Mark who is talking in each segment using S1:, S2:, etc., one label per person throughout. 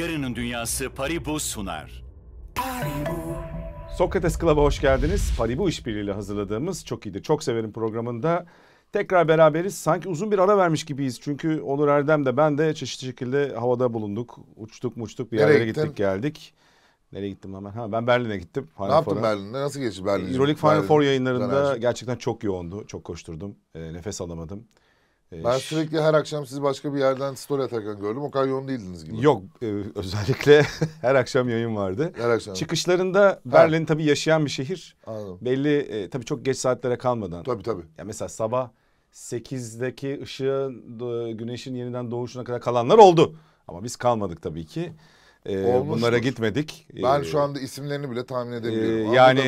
S1: Yarının Dünyası Paribu sunar. Paribu.
S2: Sokrates Club'a hoş geldiniz. Paribu işbirliğiyle hazırladığımız Çok İyidir Çok Severim programında tekrar beraberiz. Sanki uzun bir ara vermiş gibiyiz. Çünkü Onur Erdem de ben de çeşitli şekilde havada bulunduk. Uçtuk muçtuk bir Nereye yerlere gittik geldik. Nereye gittim hemen? Ha, ben Berlin'e gittim. Final ne yaptın Berlin'de? Nasıl geçti Berlin'de? Euroleague Final Berlin. Four yayınlarında Berlin. gerçekten çok yoğundu. Çok koşturdum. E, nefes alamadım. Ee, ben
S1: sürekli her akşam sizi başka bir yerden story atarken gördüm.
S2: O kadar yoğun değildiniz gibi. Yok. E, özellikle her akşam yayın vardı. Her akşam. Çıkışlarında Berlin tabii yaşayan bir şehir. Anladım. Belli e, tabii çok geç saatlere kalmadan. Tabii tabii. Ya mesela sabah 8'deki ışığın güneşin yeniden doğuşuna kadar kalanlar oldu. Ama biz kalmadık tabii ki. E, bunlara gitmedik. Ben ee, şu anda isimlerini
S1: bile tahmin edemiyorum. E, yani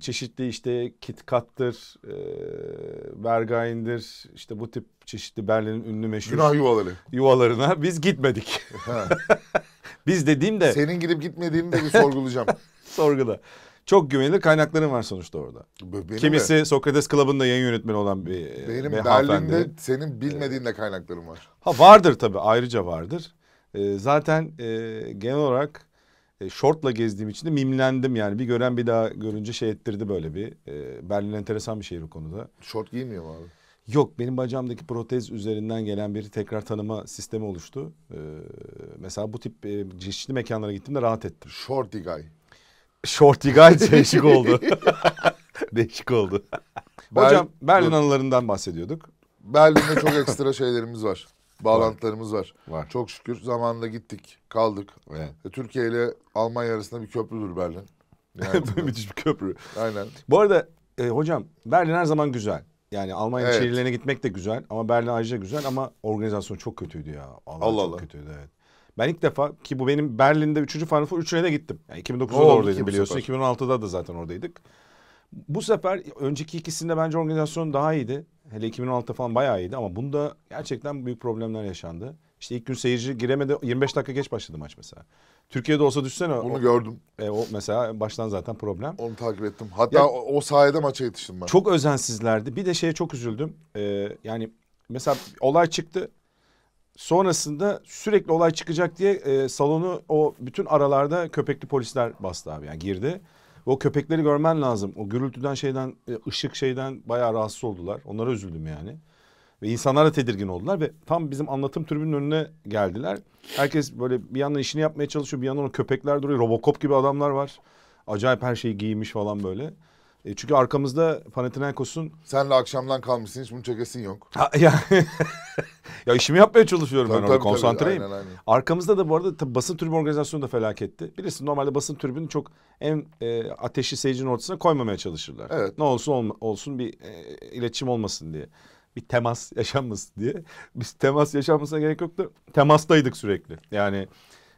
S2: çeşitli işte KitKat'tır, e, Bergain'dir, işte bu tip çeşitli Berlin'in ünlü meşhur Günah yuvaları. yuvalarına biz gitmedik. biz dediğim de... Senin gidip gitmediğini de bir sorgulayacağım. Sorgula. Çok güvenilir kaynakların var sonuçta orada.
S1: Benim Kimisi mi?
S2: Sokrates da yayın yönetmeni olan bir e, Benim bir Berlin'de
S1: senin bilmediğin de kaynakların var.
S2: Ha vardır tabii ayrıca vardır. Ee, zaten e, genel olarak e, şortla gezdiğim için de mimlendim yani. Bir gören bir daha görünce şey ettirdi böyle bir. E, Berlin enteresan bir şehir bu konuda. Şort giymiyor mu abi? Yok benim bacağımdaki protez üzerinden gelen bir tekrar tanıma sistemi oluştu. Ee, mesela bu tip e, çeşitli mekanlara gittiğimde rahat ettim. Shorty guy. Shorty guy değişik oldu. değişik oldu. Ber Hocam Berlin Dur. anılarından bahsediyorduk.
S1: Berlin'de çok ekstra şeylerimiz var bağlantılarımız var. Var. Çok şükür zamanında gittik, kaldık. Evet. E, Türkiye ile Almanya arasında bir köprüdür Berlin. Yani Müthiş
S2: bir köprü. Aynen. Bu arada e, hocam Berlin her zaman güzel. Yani Almanya evet. şehirlerine gitmek de güzel ama Berlin ayrıca güzel ama organizasyon çok kötüydü ya. Allah, Allah çok kötüydü evet. Ben ilk defa ki bu benim Berlin'de 3. Frankfurt 3'üne de gittim. Yani 2009'da da oradaydım biliyorsun. Sefer. 2016'da da zaten oradaydık. Bu sefer önceki ikisinde bence organizasyon daha iyiydi. Hele 2016'da falan bayağı iyiydi ama bunda gerçekten büyük problemler yaşandı. İşte ilk gün seyirci giremedi. 25 dakika geç başladı maç mesela. Türkiye'de olsa düşsene. Bunu o, gördüm. E, o mesela baştan zaten problem. Onu takip ettim. Hatta ya,
S1: o, o sayede maça yetiştim ben. Çok
S2: özensizlerdi. Bir de şeye çok üzüldüm. Ee, yani mesela olay çıktı. Sonrasında sürekli olay çıkacak diye e, salonu o bütün aralarda köpekli polisler bastı abi yani girdi o köpekleri görmen lazım. O gürültüden şeyden e, ışık şeyden bayağı rahatsız oldular. Onlara üzüldüm yani. Ve insanlar da tedirgin oldular ve tam bizim anlatım tribünün önüne geldiler. Herkes böyle bir yandan işini yapmaya çalışıyor. Bir yandan o köpekler duruyor. Robocop gibi adamlar var. Acayip her şeyi giymiş falan böyle. E çünkü arkamızda Panathinaikos'un... Senle akşamdan
S1: kalmışsın hiç bunu çekesin yok. Ha, ya,
S2: ya işimi yapmaya çalışıyorum tabii, ben orada tabii, konsantreyim. Tabii, aynen, aynen. Arkamızda da bu arada tabii basın tribün organizasyonu da felaketti. Bilirsin normalde basın tribünü çok en e, ateşli seyircinin ortasına koymamaya çalışırlar. Evet. Ne olsun olma, olsun bir e, iletişim olmasın diye. Bir temas yaşanmasın diye. Biz temas yaşanmasına gerek yoktu. Temastaydık sürekli. Yani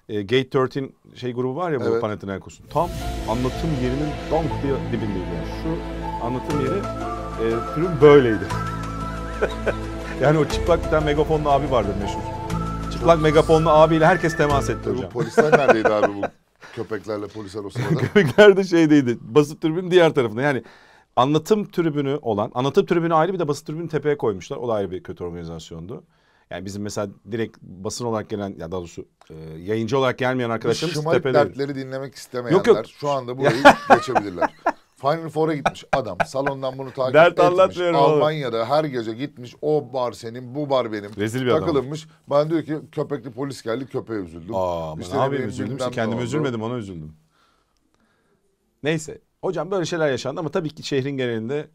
S2: e, Gate 13 şey grubu var ya bu evet. Panathinaikos'un. Tam anlatım yerinin tam dibindeydi yani. Şu anlatım yeri e, film böyleydi. yani o çıplak bir tane megafonlu abi vardır meşhur. Çıplak Çok megafonlu abiyle herkes temas etti hocam. Bu polisler neredeydi abi
S1: bu köpeklerle polisler o sırada? Köpekler
S2: de şeydeydi. Basit tribünün diğer tarafında yani anlatım tribünü olan, anlatım tribünü ayrı bir de basit tribünü tepeye koymuşlar. O da ayrı bir kötü organizasyondu. Yani bizim mesela direkt basın olarak gelen ya daha doğrusu e, yayıncı olarak gelmeyen arkadaşlarımız Şumayip tepeleri.
S1: dertleri dinlemek istemeyenler yok, yok. şu anda burayı geçebilirler. Final Four'a gitmiş adam. Salondan bunu takip Dert etmiş. Almanya'da her gece gitmiş. O bar senin, bu bar benim. Rezil bir Takılınmış. Adam. Ben diyor ki köpekli polis
S2: geldi köpeğe üzüldüm. Aa, işte abi üzüldüm. Kendime üzülmedim ona üzüldüm. Neyse. Hocam böyle şeyler yaşandı ama tabii ki şehrin genelinde...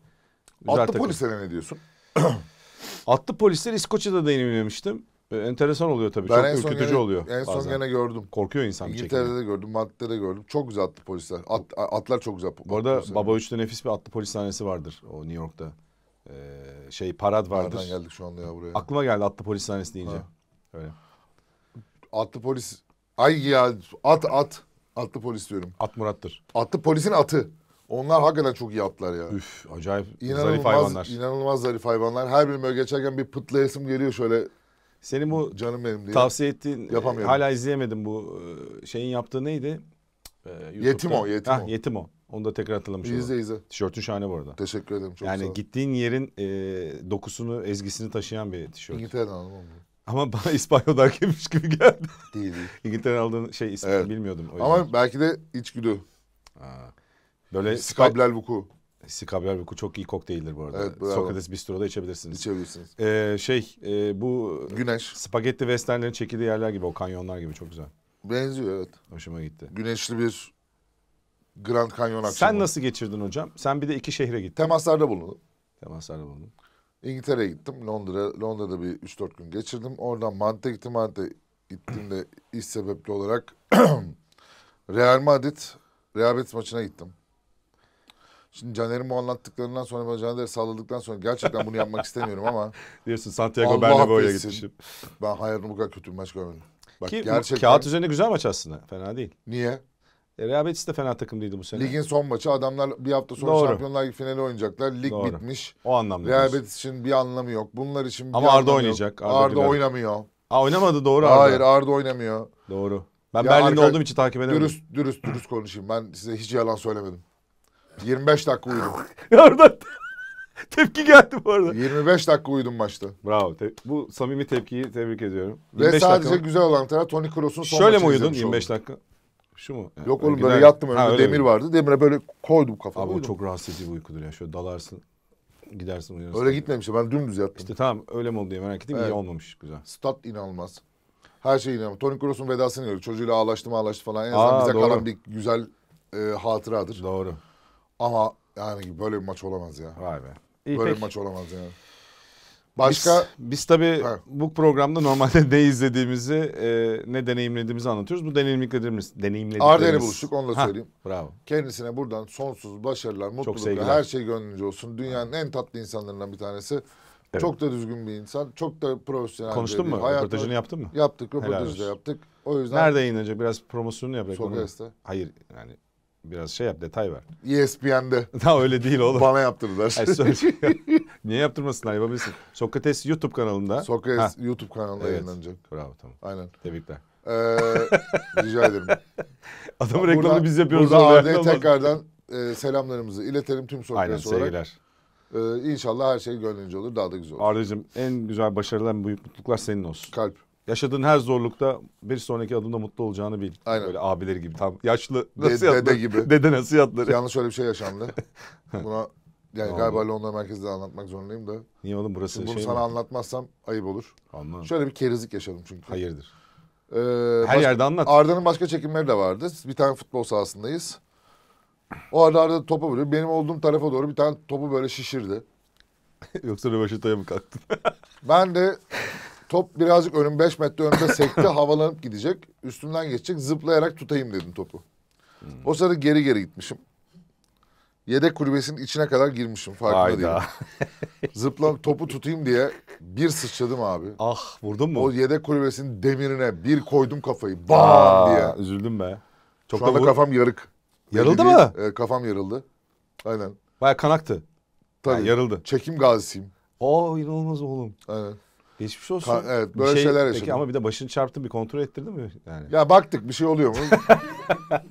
S2: Atlı polislere ne diyorsun? Atlı polisler İskoçya'da deneyimlemiştim. Ee, enteresan oluyor tabii. Ben Çok ürkütücü gene- oluyor. En son bazen. gene gördüm. Korkuyor insan bir şekilde. İngiltere'de de gördüm, Madrid'de de gördüm. Çok güzel atlı polisler. At, atlar çok güzel. Bu arada polisler. Baba 3'te nefis bir atlı polis sahnesi vardır o New York'ta. Ee, şey parad vardır. Nereden geldik şu anda ya buraya? Aklıma geldi atlı polis sahnesi deyince. Ha. Öyle.
S1: Atlı polis. Ay ya at at. Atlı polis diyorum. At Murat'tır. Atlı polisin atı. Onlar hakikaten çok iyi atlar ya. Üf acayip inanılmaz, zarif hayvanlar. İnanılmaz zarif hayvanlar. Her birime geçerken bir pıtlayasım geliyor şöyle. Senin bu canım benim diye. tavsiye ettiğin Yapamıyorum. hala
S2: izleyemedim bu e, şeyin yaptığı neydi? Ee, yetim o yetim Hah, o. Yetim o. Onu da tekrar hatırlamış oldum. İzle izle. Tişörtün şahane bu arada. Teşekkür ederim çok Yani sağ gittiğin yerin e, dokusunu, ezgisini taşıyan bir tişört. İngiltere'den aldım onu. Ama bana İspanya'dan gelmiş gibi geldi. Değil değil. İngiltere'den aldığın şey ismini Evet. bilmiyordum. O Ama belki de içgüdü. Aa. Böyle Skablel vuku. Skablel vuku çok iyi kokteyldir bu arada. Evet, bravo. Sokrates Bistro'da içebilirsiniz. İçebilirsiniz. Ee, şey e, bu Güneş. Spagetti westernlerin çekildiği yerler gibi o kanyonlar gibi çok güzel. Benziyor evet. Hoşuma gitti. Güneşli bir Grand Canyon akşamı. Sen nasıl geçirdin hocam? Sen bir de iki şehre gittin. Temaslarda bulundum. Temaslarda bulundum.
S1: İngiltere'ye gittim. Londra, Londra'da bir 3-4 gün geçirdim. Oradan Madrid'e gittim. Madrid'e de iş sebepli olarak Real Madrid rehavet maçına gittim. Şimdi Caner'in bu anlattıklarından sonra ben Caner'i salladıktan sonra gerçekten bunu yapmak istemiyorum ama.
S2: Diyorsun Santiago Bernabeu'ya gitmişim.
S1: Ben hayatımda bu kadar kötü bir maç görmedim. Bak, Ki gerçekten... kağıt üzerine
S2: güzel maç aslında. Fena değil. Niye? E, Real Betis de fena takım değildi bu sene. Ligin son maçı. Adamlar bir hafta sonra Doğru. Şampiyonlar Ligi finali oynayacaklar. Lig Doğru. bitmiş. O anlamda. Real Betis
S1: için bir anlamı yok. Bunlar için bir Ama Arda oynayacak. Arda, Arda oynamıyor. Aa oynamadı doğru Arda. Hayır Arda oynamıyor. Doğru. Ben ya Berlin'de arka... olduğum için takip edemedim. Dürüst dürüst dürüst konuşayım. Ben size hiç yalan söylemedim. 25 dakika uyudum. Oradan tepki geldi bu arada.
S2: 25 dakika uyudum maçta. Bravo. Te- bu samimi tepkiyi tebrik ediyorum. Ve 25 sadece dakika güzel
S1: olan taraf Toni Kroos'un son Şöyle mi uyudun izlemiş 25
S2: oldum. dakika? Şu mu? Yani Yok oğlum böyle gider- yattım önümde Ha, demir mi? vardı. Demire böyle koydum kafamı Abi o çok rahatsız edici uykudur ya. Şöyle dalarsın, gidersin uyanırsın. Öyle gitmemişti ben dümdüz yattım. İşte tamam öyle mi oldu diye merak ettim. iyi Evet. olmamış. Güzel. Stat inanılmaz. Her şey
S1: inanılmaz. Tony Kroos'un vedasını görüyoruz. Çocuğuyla ağlaştı mağlaştı falan. En azından Aa, bize doğru. kalan bir güzel e, hatıradır. Doğru. Ama yani böyle bir maç olamaz ya. Vay be. İyi, böyle peki. bir maç olamaz yani. Başka
S2: biz, biz tabii ha. bu programda normalde ne izlediğimizi, e, ne deneyimlediğimizi anlatıyoruz. Bu deneyimlediğimiz deneyimlediklerimiz. Arda'yla buluştuk onu da ha, söyleyeyim. bravo.
S1: Kendisine buradan sonsuz başarılar, mutluluklar, her şey gönlünce olsun. Dünyanın en tatlı insanlarından bir tanesi. Evet. Çok da düzgün bir insan, çok da profesyonel. Konuştun mu? Hayatını, röportajını yaptın mı? Yaptık, röportajı da yaptık.
S2: O yüzden Nerede yayınlanacak? Biraz promosyonunu yapacak. Sokres'te. Hayır yani biraz şey yap detay ver. ESPN'de. Ha öyle değil oğlum. Bana yaptırdılar. Hayır, söyle, niye yaptırmasınlar yapabilirsin. Sokrates YouTube kanalında. Sokrates ha.
S1: YouTube kanalında evet. yayınlanacak. Bravo tamam. Aynen. Tebrikler. Ee, rica ederim. Adamın reklamını biz yapıyoruz. Burada Arda'ya tekrardan e, selamlarımızı iletelim tüm Sokrates Aynen, olarak. Aynen sevgiler. Ee, inşallah her şey gönlünce
S2: olur daha da güzel olur. Arda'cığım en güzel başarılar, büyük mutluluklar senin olsun. Kalp yaşadığın her zorlukta bir sonraki adımda mutlu olacağını bil. Aynen. Böyle abileri gibi tam yaşlı nasihatler. Dede, gibi. Dede nasihatleri. Yanlış
S1: öyle bir şey yaşandı.
S2: Buna yani galiba oldu? Londra merkezde anlatmak zorundayım da. Niye oğlum burası Şimdi bunu şey sana mi? anlatmazsam
S1: ayıp olur. Anladım. Şöyle bir kerizlik yaşadım çünkü. Hayırdır. Ee, Her baş... yerde anlat. Arda'nın başka çekimleri de vardı. Bir tane futbol sahasındayız. O arada Arda topu vuruyor. Benim olduğum tarafa doğru bir tane topu böyle şişirdi. Yoksa röveşataya mı kalktın? ben de Top birazcık önüm 5 metre önümde sekti havalanıp gidecek. Üstümden geçecek zıplayarak tutayım dedim topu. Hmm. O sırada geri geri gitmişim. Yedek kulübesinin içine kadar girmişim farkında Hayda. değilim. Zıplam topu tutayım diye bir sıçradım abi. Ah vurdun mu? O yedek kulübesinin demirine bir koydum kafayı bam Aa, diye.
S2: Üzüldüm be. Çok Şu anda vur... kafam yarık. Yarıldı Belli mı?
S1: E, kafam yarıldı. Aynen.
S2: Baya kanaktı. Tabii. Yani yarıldı.
S1: Çekim gazisiyim.
S2: Oo inanılmaz oğlum. Aynen. Geçmiş olsun. Ka- evet böyle şey, şeyler yaşadım. Peki ama bir de başını çarptın bir kontrol ettirdin mi? Yani. Ya baktık bir şey oluyor mu?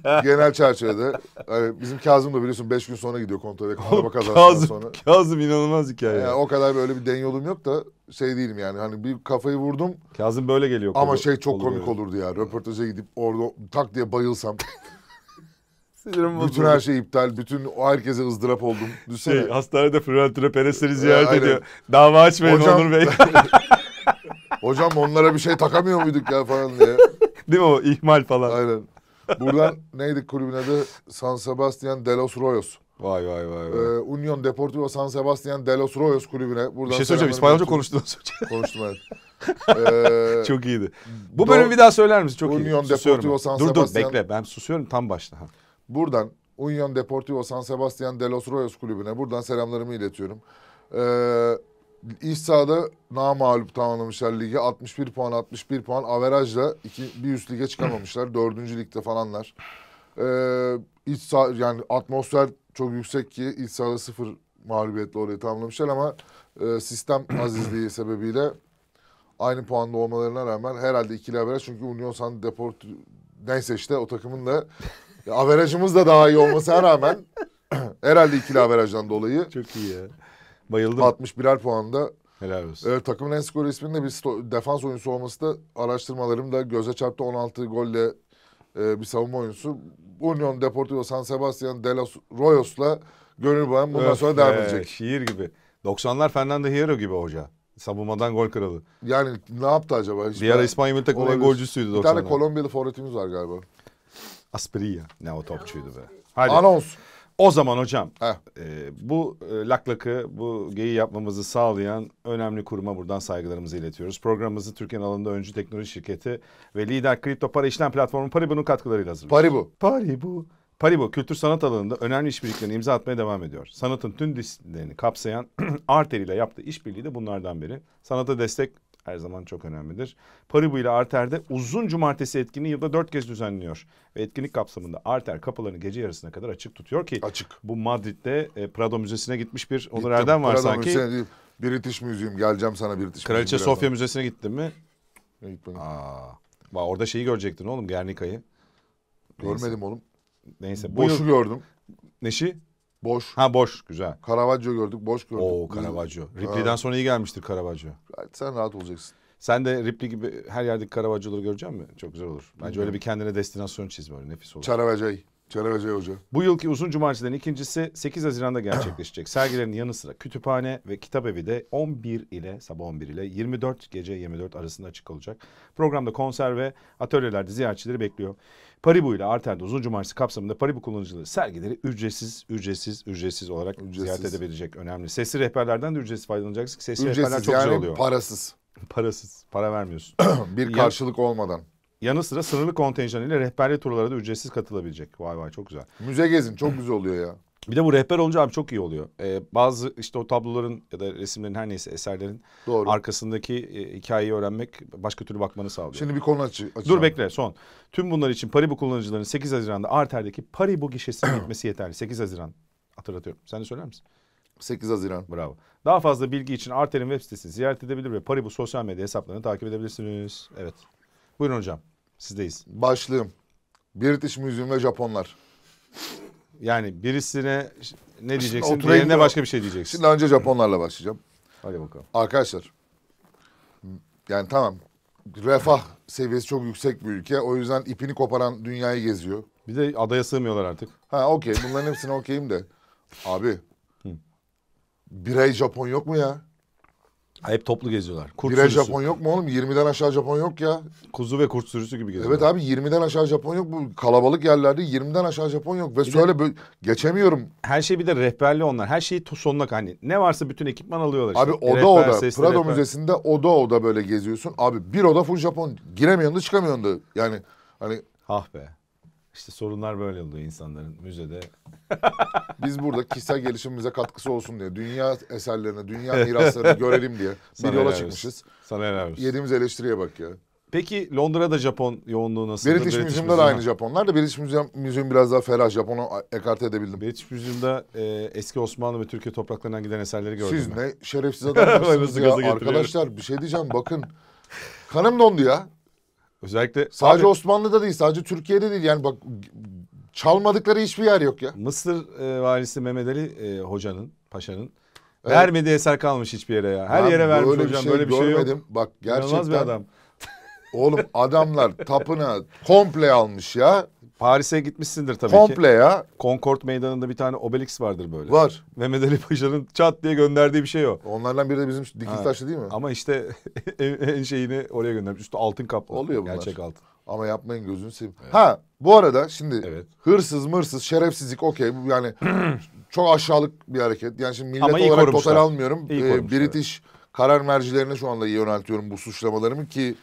S1: Genel çerçevede. Hani bizim Kazım da biliyorsun beş gün sonra gidiyor kontrole. Araba Kazım, sonra. Kazım inanılmaz hikaye. Yani, o kadar böyle bir den yolum yok da şey değilim yani. Hani bir kafayı vurdum.
S2: Kazım böyle geliyor. Ama kolu, şey çok komik böyle. olurdu
S1: ya. Röportaja gidip orada tak diye bayılsam. Sinirim bozuldu. Bütün her şey iptal. Bütün o herkese ızdırap oldum. Düşsene. Şey, hastanede Florentino Perez'leri ee, ziyaret ediyor. Dava açmayın Hocam... Onur Bey. Hocam onlara bir şey takamıyor muyduk ya falan diye. Değil mi o ihmal falan. Aynen. Buradan neydi kulübün adı? San Sebastian de los Royos. Vay vay vay. vay. Ee, Union Deportivo San Sebastian de los Royos kulübüne. Buradan bir şey söyleyeceğim. İspanyolca
S2: konuştunuz söyleyeceğim? Konuştum evet. ee, Çok iyiydi. Bu bölümü bir daha söyler misin? Çok Union iyi. Union Deportivo San dur, Sebastian. Dur dur bekle ben susuyorum tam başla. Buradan Union
S1: Deportivo San Sebastian de los Royos kulübüne buradan selamlarımı iletiyorum. Ee, iç sahada namalup tamamlamışlar ligi. 61 puan 61 puan averajla iki, bir üst lige çıkamamışlar. Dördüncü ligde falanlar. Ee, iç sah yani atmosfer çok yüksek ki iç sahada sıfır mağlubiyetle orayı tamamlamışlar ama e, sistem azizliği sebebiyle aynı puanda olmalarına rağmen herhalde ikili haber çünkü Union San Deport neyse işte o takımın da Averajımız da daha iyi olmasına rağmen herhalde ikili averajdan dolayı. Çok iyi ya. Bayıldım. 61'er puanda. Helal olsun. Evet, takımın en skor isminde bir defans oyuncusu olması da araştırmalarım da göze çarptı 16 golle e, bir savunma oyuncusu. Union Deportivo San Sebastian
S2: de los Royos'la gönül bağım bundan Öf, sonra devam edecek. şiir gibi. 90'lar Fernando Hierro gibi hoca. Savunmadan gol kralı. Yani ne yaptı acaba? Hiç bir ara İspanya milli takımının golcüsüydü 90'lar. Bir tane
S1: Kolombiyalı forvetimiz var galiba.
S2: Asperiya ne o topçuydu be. Hadi. Anons. O zaman hocam e, bu e, laklakı bu geyi yapmamızı sağlayan önemli kuruma buradan saygılarımızı iletiyoruz. Programımızı Türkiye'nin alanında öncü teknoloji şirketi ve lider kripto para işlem platformu Paribu'nun katkılarıyla hazırlıyoruz. Paribu. Paribu. Paribu kültür sanat alanında önemli işbirliklerini imza atmaya devam ediyor. Sanatın tüm disiplinlerini kapsayan Arter ile yaptığı işbirliği de bunlardan biri. Sanata destek her zaman çok önemlidir. Paribu ile Arter'de uzun cumartesi etkinliği yılda dört kez düzenliyor. Ve etkinlik kapsamında Arter kapılarını gece yarısına kadar açık tutuyor ki... Açık. Bu Madrid'de e, Prado Müzesi'ne gitmiş bir Onur Gittim. Erdem var Prado sanki. Müzesi'ne
S1: değil, British
S2: Müziğim geleceğim sana British Kraliçe Müziğim Sofya Müzesi'ne gittin mi? Gitmedim. Aa, bak orada şeyi görecektin oğlum Gernika'yı. Görmedim oğlum. Neyse. Bu Boşu yıl... gördüm. Neşi? Boş. Ha boş güzel. Caravaggio gördük boş gördük. Oo Caravaggio. Ripley'den sonra iyi gelmiştir Caravaggio. Sen rahat olacaksın. Sen de Ripley gibi her yerdeki Caravaggio'ları göreceğim mi? Çok güzel olur. Bence Hı-hı. öyle bir kendine destinasyon çiz böyle nefis olur.
S1: Caravaggio'yu. Çerevece Hoca.
S2: Bu yılki uzun cumarteden ikincisi 8 Haziran'da gerçekleşecek. Sergilerin yanı sıra kütüphane ve kitap evi de 11 ile sabah 11 ile 24 gece 24 arasında açık olacak. Programda konser ve atölyelerde ziyaretçileri bekliyor. Paribu ile Arter'de uzun cumartesi kapsamında Paribu kullanıcıları sergileri ücretsiz, ücretsiz, ücretsiz olarak ücretsiz. ziyaret edebilecek önemli. Sesli rehberlerden de ücretsiz faydalanacaksın. Sesli ücretsiz rehberler çok yani güzel oluyor. parasız. Parasız. Para vermiyorsun. bir karşılık ya, olmadan yanı sıra sınırlı kontenjan ile rehberli turlara da ücretsiz katılabilecek. Vay vay çok güzel. Müze gezin çok güzel oluyor ya. Bir de bu rehber olunca abi çok iyi oluyor. Ee, bazı işte o tabloların ya da resimlerin her neyse eserlerin Doğru. arkasındaki e, hikayeyi öğrenmek başka türlü bakmanı sağlıyor. Şimdi bir konu aç Dur bekle son. Tüm bunlar için Paribu kullanıcılarının 8 Haziran'da Arter'deki Paribu gişesine gitmesi yeterli. 8 Haziran hatırlatıyorum. Sen de söyler misin? 8 Haziran. Bravo. Daha fazla bilgi için Arter'in web sitesini ziyaret edebilir ve Paribu sosyal medya hesaplarını takip edebilirsiniz. Evet. Buyurun hocam. Sizdeyiz. Başlığım. British Museum ve Japonlar.
S1: Yani birisine ne diyeceksin, Oturayım diğerine başka bir şey diyeceksin. Şimdi önce Japonlarla başlayacağım. Hadi bakalım. Arkadaşlar, yani tamam refah seviyesi çok yüksek bir ülke. O yüzden ipini koparan dünyayı geziyor. Bir de adaya sığmıyorlar artık. Ha okey bunların hepsine okeyim de. Abi birey Japon yok mu ya?
S2: Hep toplu geziyorlar. Kurt Bire sürüsü. Japon
S1: yok mu oğlum? 20'den aşağı Japon yok ya. Kuzu ve kurt sürüsü gibi geziyorlar. Evet abi 20'den aşağı Japon yok. Bu kalabalık yerlerde 20'den aşağı Japon yok. Ve bir söyle de,
S2: geçemiyorum. Her şey bir de rehberli onlar. Her şeyi sonuna hani ne varsa bütün ekipman alıyorlar. Işte. Abi oda rehber, oda. Sesli, Prado rehber. Müzesi'nde
S1: oda oda böyle geziyorsun. Abi bir oda full Japon. Giremiyordu çıkamıyordu. Yani hani. Ah be. İşte sorunlar böyle oluyor insanların müzede. Biz burada kişisel gelişimimize katkısı olsun diye, dünya eserlerini, dünya miraslarını görelim diye bir yola çıkmışız. Sana helal olsun. Yediğimiz eleştiriye bak ya.
S2: Peki Londra'da Japon yoğunluğu
S1: nasıl? British, British Museum'da da aynı Japonlar da British Museum, Museum biraz daha ferah Japon'u ekarte edebildim.
S2: British Museum'da e, eski Osmanlı ve Türkiye topraklarından giden eserleri gördüm Siz ben. ne şerefsiz adamlarsınız ya. Arkadaşlar
S1: bir şey diyeceğim bakın. Kanım dondu ya.
S2: Özellikle sadece abi, Osmanlı'da değil, sadece Türkiye'de değil. Yani bak çalmadıkları hiçbir yer yok ya. Mısır e, valisi Mehmet Ali e, hocanın, paşanın evet. vermediği eser kalmış hiçbir yere ya. Her ben yere vermiş böyle hocam. Şey böyle bir görmedim. şey yok. Bak gerçekten. bir adam. Oğlum adamlar tapını komple almış ya. Paris'e gitmişsindir tabii Komple ki. Komple ya. Concord Meydanı'nda bir tane Obelix vardır böyle. Var. Mehmet Ali Paşa'nın çat diye gönderdiği bir şey o. Onlardan biri de bizim dikili taşı değil mi? Ama işte en şeyini oraya göndermiş. Üstü altın kaplı. Oluyor bunlar. Gerçek altın.
S1: Ama yapmayın gözünü seveyim. Evet. Ha bu arada şimdi evet. hırsız mırsız şerefsizlik okey yani çok aşağılık bir hareket. Yani şimdi millet Ama olarak total almıyorum. İyi ee, British karar mercilerine şu anda yöneltiyorum bu suçlamalarımı ki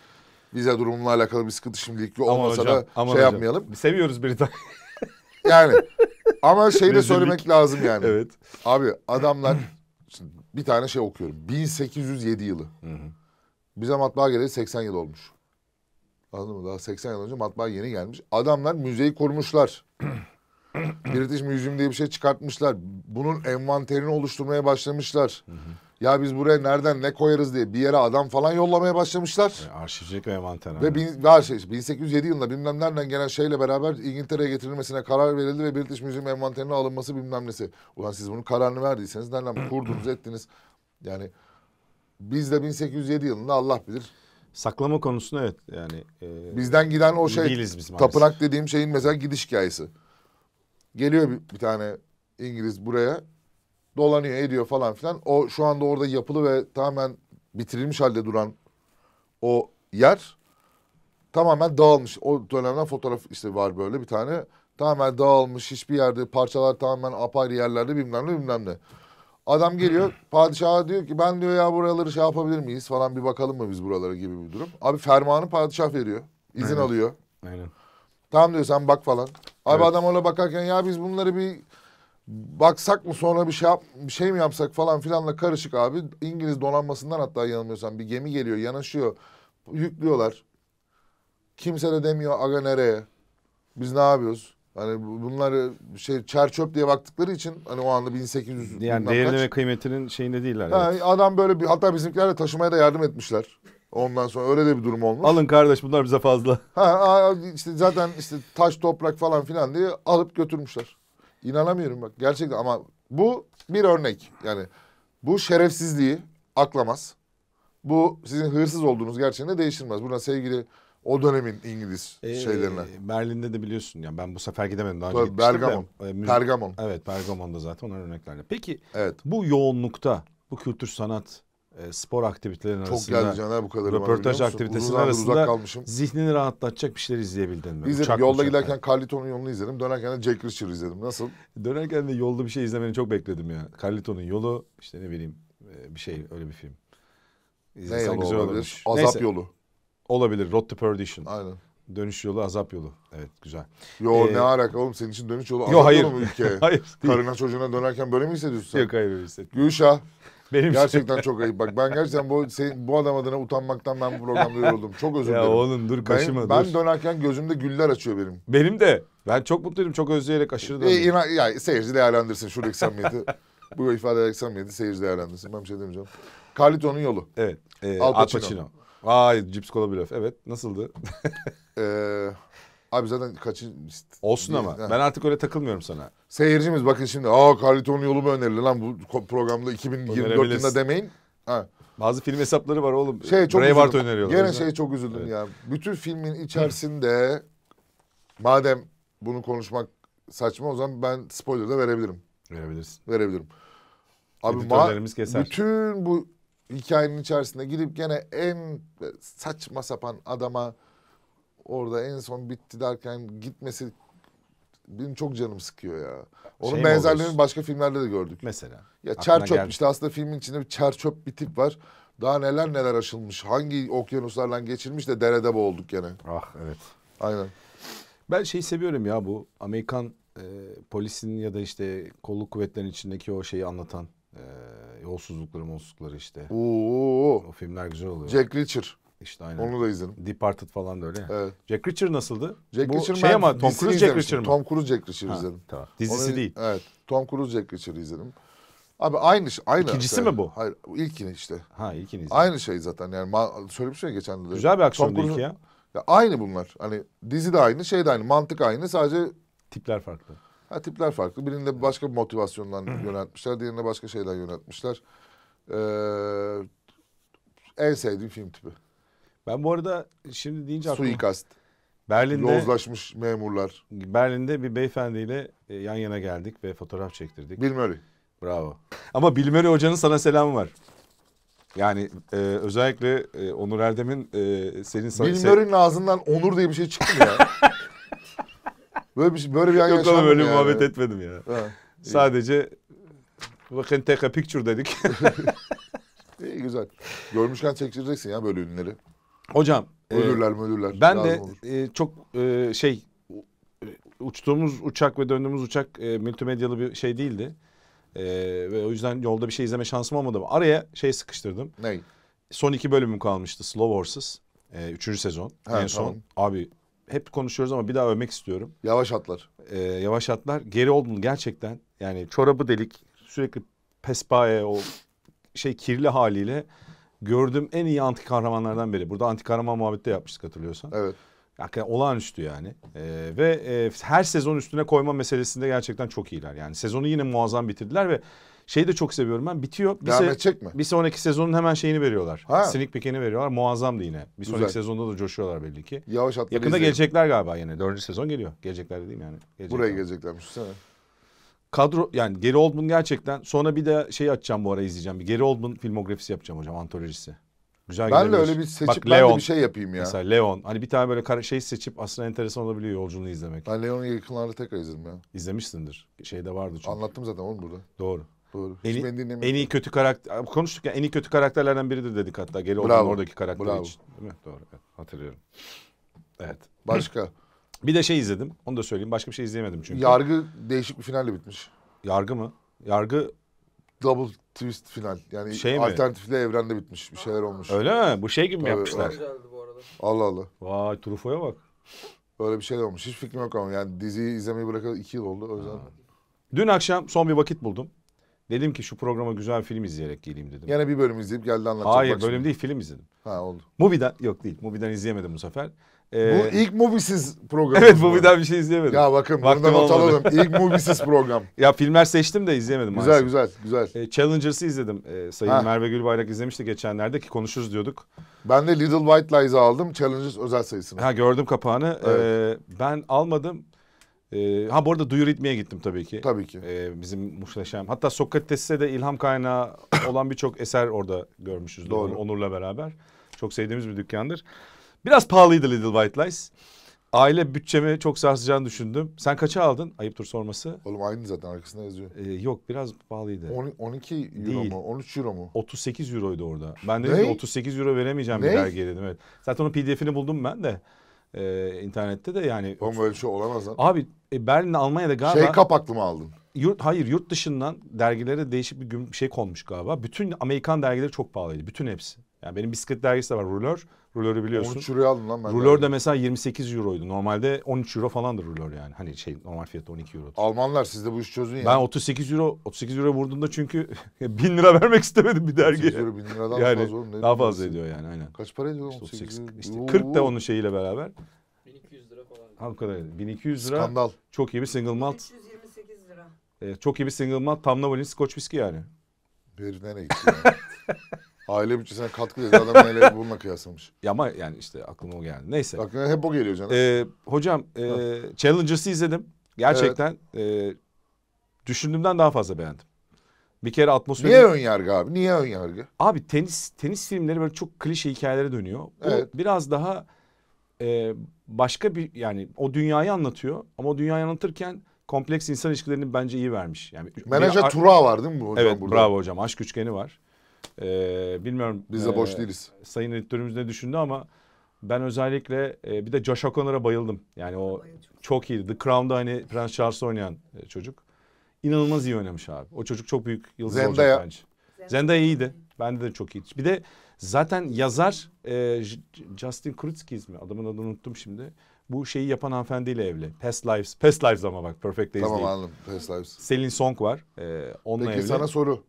S1: vize durumla alakalı bir sıkıntı şimdilik olmasa hocam, da şey hocam. yapmayalım.
S2: Seviyoruz Britanya.
S1: yani ama şey de söylemek lazım yani. Evet. Abi adamlar bir tane şey okuyorum. 1807 yılı. Bize matbaa geleli 80 yıl olmuş. Anladın mı? Daha 80 yıl önce matbaa yeni gelmiş. Adamlar müzeyi kurmuşlar. British Museum diye bir şey çıkartmışlar. Bunun envanterini oluşturmaya başlamışlar. Hı hı. Ya biz buraya nereden ne koyarız diye bir yere adam falan yollamaya başlamışlar. E,
S2: arşivcilik ve envanter. Ve,
S1: bin, ve şey, 1807 yılında bilmem nereden gelen şeyle beraber İngiltere'ye getirilmesine karar verildi ve British Museum envanterine alınması bilmem nesi. Ulan siz bunun kararını verdiyseniz nereden kurdunuz ettiniz. Yani biz de 1807 yılında Allah bilir saklama konusunda evet yani. E, Bizden giden o şey değiliz biz tapınak dediğim şeyin mesela gidiş hikayesi. Geliyor bir, bir tane İngiliz buraya dolanıyor ediyor falan filan. O şu anda orada yapılı ve tamamen bitirilmiş halde duran o yer tamamen dağılmış. O dönemden fotoğraf işte var böyle bir tane. Tamamen dağılmış hiçbir yerde parçalar tamamen apayrı yerlerde bilmem ne bilmem ne. Adam geliyor padişaha diyor ki ben diyor ya buraları şey yapabilir miyiz falan bir bakalım mı biz buralara gibi bir durum. Abi fermanı padişah veriyor. izin Aynen. alıyor. Aynen. Tamam diyor sen bak falan. Abi Evet. adam ona bakarken ya biz bunları bir baksak mı sonra bir şey yap, bir şey mi yapsak falan filanla karışık abi. İngiliz donanmasından hatta yanılmıyorsam bir gemi geliyor yanaşıyor. Yüklüyorlar. Kimse de demiyor aga nereye? Biz ne yapıyoruz? Hani bunları şey çer çöp diye baktıkları için hani o anda 1800 yani değerini ve
S2: kıymetinin şeyinde değiller. Ha, evet.
S1: Adam böyle bir hatta de taşımaya da yardım etmişler. Ondan sonra öyle de bir durum olmuş. Alın
S2: kardeş bunlar bize fazla.
S1: Ha, işte zaten işte taş toprak falan filan diye alıp götürmüşler. İnanamıyorum bak gerçekten ama bu bir örnek. Yani bu şerefsizliği aklamaz. Bu sizin hırsız olduğunuz gerçeğini değiştirmez. Buna sevgili o dönemin
S2: İngiliz ee, şeylerine. Berlin'de de biliyorsun ya ben bu sefer gidemedim daha önce. Bergamo. De, e, Pergamon. Evet Pergamon'da zaten onlar örneklerle. Peki evet. bu yoğunlukta bu kültür sanat e, spor aktivitelerinin Çok arasında. Çok geldi Caner bu kadar. Röportaj aktivitesinin arasında kalmışım. zihnini rahatlatacak bir şeyler izleyebildim. Ben. İzledim. Uçak yolda uçak giderken yani. Carlito'nun yolunu izledim. Dönerken de Jack Reacher izledim. Nasıl? Dönerken de yolda bir şey izlemeni çok bekledim ya. Carlito'nun yolu işte ne bileyim e, bir şey öyle bir film. İzlesen ne güzel olabilir? olabilir. Azap Neyse. yolu. Olabilir. Road to Perdition. Aynen. Dönüş yolu azap yolu. Evet güzel. Yo ee, ne
S1: alaka oğlum senin için dönüş yolu azap yo, hayır. yolu mu ülkeye? hayır. Karına çocuğuna dönerken böyle mi hissediyorsun sen? Yok hayır öyle hissetmiyorum.
S2: Gülşah. Benim şey- gerçekten şey... çok ayıp
S1: bak. Ben gerçekten bu senin, bu adam adına utanmaktan ben bu programda yoruldum. Çok özür dilerim. Ya oğlum dur kaşıma benim, dur. Ben dönerken gözümde güller açıyor benim. Benim de. Ben çok mutluyum Çok özleyerek aşırı e, döndüm. E, inan, ya, seyirci değerlendirsin şuradaki samimiyeti. bu ifade ederek samimiyeti seyirci değerlendirsin. Ben bir şey demeyeceğim. Carlito'nun yolu. Evet. E, Al Pacino. Al Pacino. Vay cips kola blöf.
S2: Evet. Nasıldı?
S1: Eee... Abi zaten kaçın... Olsun diye, ama ha. ben
S2: artık öyle takılmıyorum sana. Seyircimiz
S1: bakın şimdi aa Carlito'nun yolu mu önerili lan bu programda 2024 yılında demeyin. Ha.
S2: Bazı film hesapları var oğlum. Şey çok Braveheart öneriyorlar. Gene şey çok üzüldüm evet.
S1: ya. Bütün filmin içerisinde madem bunu konuşmak saçma o zaman ben spoiler da verebilirim. Verebilirsin. Verebilirim. Abi ma- keser. bütün bu hikayenin içerisinde gidip gene en saçma sapan adama Orada en son bitti derken gitmesi benim çok canım sıkıyor ya. Onun şey benzerlerini başka filmlerde de gördük. Mesela. Ya çer çöp geldi. işte aslında filmin içinde bir çer çöp bir tip var. Daha neler neler aşılmış. Hangi okyanuslarla geçirmiş de derede boğulduk gene. Ah evet.
S2: Aynen. Ben şeyi seviyorum ya bu Amerikan e, polisin ya da işte kolluk kuvvetlerinin içindeki o şeyi anlatan e, yolsuzlukları, monsuzlukları işte. Oo. O filmler güzel oluyor. Jack Reacher. İşte aynen. Onu da izledim. Departed falan da öyle. Evet. Jack Reacher nasıldı? Jack Bu Reacher şey ama Tom Cruise Jack Reacher mı? Tom Cruise Jack Reacher izledim. Tamam. Dizisi Onu, değil. Evet.
S1: Tom Cruise Jack Reacher izledim. Abi aynı şey. Aynı İkincisi şey. mi bu? Hayır. ilkini işte. Ha ilkini izledim. Aynı şey zaten yani. Söylemiş ya geçen de. Güzel bir aksiyon Cruise... ilk ya. ya. Aynı bunlar. Hani dizi de aynı, şey de aynı. Mantık aynı. Sadece... Tipler farklı. Ha tipler farklı. Birinde başka bir motivasyondan yönetmişler, Diğerine başka şeyden yönetmişler. Ee,
S2: en sevdiğim film tipi. Ben bu arada şimdi deyince aklıma... Suikast. Berlin'de lozlaşmış memurlar. Berlin'de bir beyefendiyle e, yan yana geldik ve fotoğraf çektirdik. Bill Murray. Bravo. Ama Bill Murray hocanın sana selamı var. Yani e, özellikle e, Onur Erdem'in e, senin sana... Bill Murray'nin
S1: ağzından Onur diye bir
S2: şey çıktı mı ya? böyle bir, şey, böyle bir an Yok ama böyle yani. muhabbet etmedim ya. Ha, Sadece bakın take a picture dedik.
S1: İyi güzel. Görmüşken çektireceksin ya böyle ünleri.
S2: Hocam. E, ölürler mi ölürler. Ben de e, çok e, şey e, uçtuğumuz uçak ve döndüğümüz uçak e, multimedyalı bir şey değildi. E, ve o yüzden yolda bir şey izleme şansım olmadı. Araya şey sıkıştırdım. Ney? Son iki bölümüm kalmıştı Slow Horses. E, üçüncü sezon. He, en tamam. son. Abi hep konuşuyoruz ama bir daha övmek istiyorum. Yavaş atlar. E, yavaş atlar. Geri oldun gerçekten. Yani çorabı delik. Sürekli pespaye o şey kirli haliyle gördüğüm en iyi anti kahramanlardan biri. Burada anti kahraman muhabbette yapmıştık hatırlıyorsan. Evet. Hakikaten olağanüstü yani. Ee, ve e, her sezon üstüne koyma meselesinde gerçekten çok iyiler. Yani sezonu yine muazzam bitirdiler ve şeyi de çok seviyorum ben. Bitiyor. Bir Devam edecek mi? Bir sonraki sezonun hemen şeyini veriyorlar. Ha. Sneak peek'ini veriyorlar. Muazzamdı yine. Bir Güzel. sonraki sezonda da coşuyorlar belli ki. Yavaş atları Yakında izleyelim. gelecekler galiba yine. Dördüncü sezon geliyor. Gelecekler dediğim yani. Gelecekler. Buraya geleceklermiş. Sana kadro yani geri Oldman gerçekten sonra bir de şey açacağım bu ara izleyeceğim. Bir geri Oldman filmografisi yapacağım hocam antolojisi. Güzel ben de öyle bir seçip Bak, ben Leon, de bir şey yapayım ya. Mesela Leon. Hani bir tane böyle şey seçip aslında enteresan olabiliyor yolculuğunu izlemek. Ben Leon'u yakınlarda tekrar izledim ya. İzlemişsindir. Şeyde vardı çünkü. Anlattım zaten oğlum burada. Doğru. Doğru. En, Hiç beni en iyi kötü karakter konuştuk ya en iyi kötü karakterlerden biridir dedik hatta. Geri oldun oradaki karakter Bravo. için. Değil mi? Doğru. hatırlıyorum. Evet. Başka. Bir de şey izledim. Onu da söyleyeyim. Başka bir şey izleyemedim çünkü. Yargı değişik bir finalle bitmiş. Yargı mı? Yargı double twist final. Yani Şey alternatifli evrende
S1: bitmiş. Bir şeyler olmuş. öyle mi? Bu şey gibi mi yapmışlar?
S2: Allah Allah. Vay Truffaut'a bak. Böyle bir şeyler
S1: olmuş. Hiç fikrim yok ama yani diziyi izlemeyi bırakalı iki yıl oldu. O yüzden.
S2: Dün akşam son bir vakit buldum. Dedim ki şu programa güzel film izleyerek geleyim dedim.
S1: Yine bir bölüm izleyip geldi anlatacak. Hayır bak şimdi. bölüm
S2: değil film izledim. Ha oldu. Mubi'den yok değil. Mubi'den izleyemedim bu sefer. Ee, Bu ilk
S1: Mobisiz program. Evet Mobi'den
S2: bir şey izleyemedim. Ya bakın Vaktim buradan not alalım. İlk Mobisiz program. ya filmler seçtim de izleyemedim. Güzel maalesef. güzel güzel. Ee, Challengers'ı izledim. Ee, Sayın ha. Merve Gülbayrak izlemişti geçenlerde ki konuşuruz diyorduk. Ben de Little White Lies'ı aldım. Challengers özel sayısını. Ha gördüm kapağını. Ee, evet. Ee, ben almadım. Ee, ha bu arada Duyur İtme'ye gittim tabii ki. Tabii ki. Ee, bizim muhteşem. Hatta Sokrates'e de ilham kaynağı olan birçok eser orada görmüşüz. Doğru. Onur'la beraber. Çok sevdiğimiz bir dükkandır. Biraz pahalıydı Little White Lies. Aile bütçemi çok sarsacağını düşündüm. Sen kaça aldın? Ayıptır sorması. Oğlum aynı zaten arkasında yazıyor. Ee, yok biraz pahalıydı. 12 euro Değil. mu? 13 euro mu? 38 euroydu orada. Ben dedim ki 38 euro veremeyeceğim ne? bir dergiye dedim. Evet. Zaten onun pdf'ini buldum ben de. Ee, internette de yani. Oğlum böyle öyle şey olamaz lan. Abi e, Berlin'de Almanya'da galiba. Şey kapaklı mı aldın? Yurt, hayır yurt dışından dergilere değişik bir şey konmuş galiba. Bütün Amerikan dergileri çok pahalıydı. Bütün hepsi. Yani benim bisiklet dergisi de var ruler. Rulörü biliyorsun. 13 euroya aldım lan ben. Ruler de mesela 28 euroydu. Normalde 13 euro falandır ruler yani. Hani şey normal fiyatı 12 euro.
S1: Almanlar siz de bu işi çözün ya. Ben
S2: 38 euro 38 euro vurduğumda çünkü 1000 lira vermek istemedim bir dergiye. 38 euro 1000 liradan yani, fazla oğlum. Daha fazla ediyor yani aynen. Kaç para ediyor? İşte 38, 38 işte 40 da onun şeyiyle beraber. 1200 lira falan. Ha bu kadar. 1200 lira. Skandal. Çok iyi bir single malt. 328 lira. Ee, çok iyi bir single malt. Tam Navalin Scotch whisky yani. Bir nereye gitti Aile bütçesine katkı dedi adam aile bununla kıyaslamış. Ya ama yani işte aklıma o geldi. Neyse. Aklına hep o geliyor canım. Ee, hocam e, Challengers'ı izledim. Gerçekten e, düşündüğümden daha fazla beğendim. Bir kere atmosfer. Niye ön yargı abi? Niye ön yargı? Abi tenis tenis filmleri böyle çok klişe hikayelere dönüyor. Bu Evet. biraz daha e, başka bir yani o dünyayı anlatıyor ama o dünyayı anlatırken kompleks insan ilişkilerini bence iyi vermiş. Yani Menajer Tura var değil mi bu hocam Evet burada? bravo hocam aşk üçgeni var. E, bilmiyorum. Biz de e, boş ee, değiliz. Sayın editörümüz ne düşündü ama ben özellikle e, bir de Josh O'Connor'a bayıldım. Yani o çok iyiydi. The Crown'da hani Prens Charles oynayan e, çocuk. İnanılmaz iyi oynamış abi. O çocuk çok büyük yıldız Zendaya. olacak bence. Zendaya iyiydi. Bende de çok iyiydi. Bir de zaten yazar e, Justin Krutskis mi? Adamın adını unuttum şimdi. Bu şeyi yapan hanımefendiyle evli. Past Lives. Past Lives ama bak. Perfect Days tamam, değil. Tamam anladım. Past Lives. Selin Song var. E, onunla Peki evli. sana soru.